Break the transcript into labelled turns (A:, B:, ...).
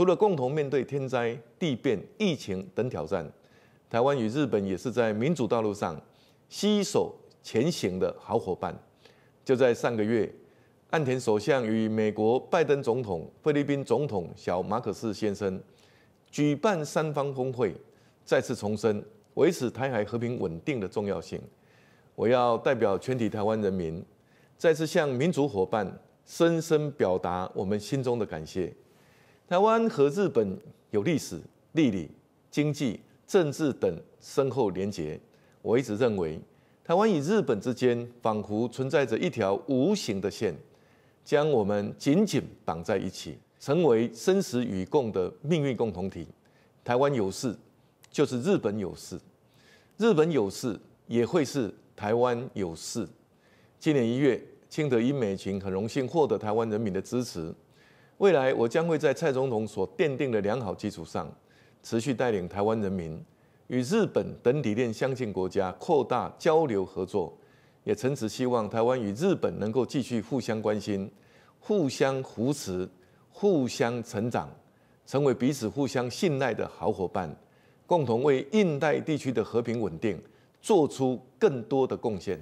A: 除了共同面对天灾、地变、疫情等挑战，台湾与日本也是在民主道路上携手前行的好伙伴。就在上个月，岸田首相与美国拜登总统、菲律宾总统小马可斯先生举办三方峰会，再次重申维持台海和平稳定的重要性。我要代表全体台湾人民，再次向民主伙伴深深表达我们心中的感谢。台湾和日本有历史、地理、经济、政治等深厚连结。我一直认为，台湾与日本之间仿佛存在着一条无形的线，将我们紧紧绑在一起，成为生死与共的命运共同体。台湾有事，就是日本有事；日本有事，也会是台湾有事。今年一月，清德英美群很荣幸获得台湾人民的支持。未来，我将会在蔡总统所奠定的良好基础上，持续带领台湾人民与日本等理念相近国家扩大交流合作，也诚挚希望台湾与日本能够继续互相关心、互相扶持、互相成长，成为彼此互相信赖的好伙伴，共同为印代地区的和平稳定做出更多的贡献。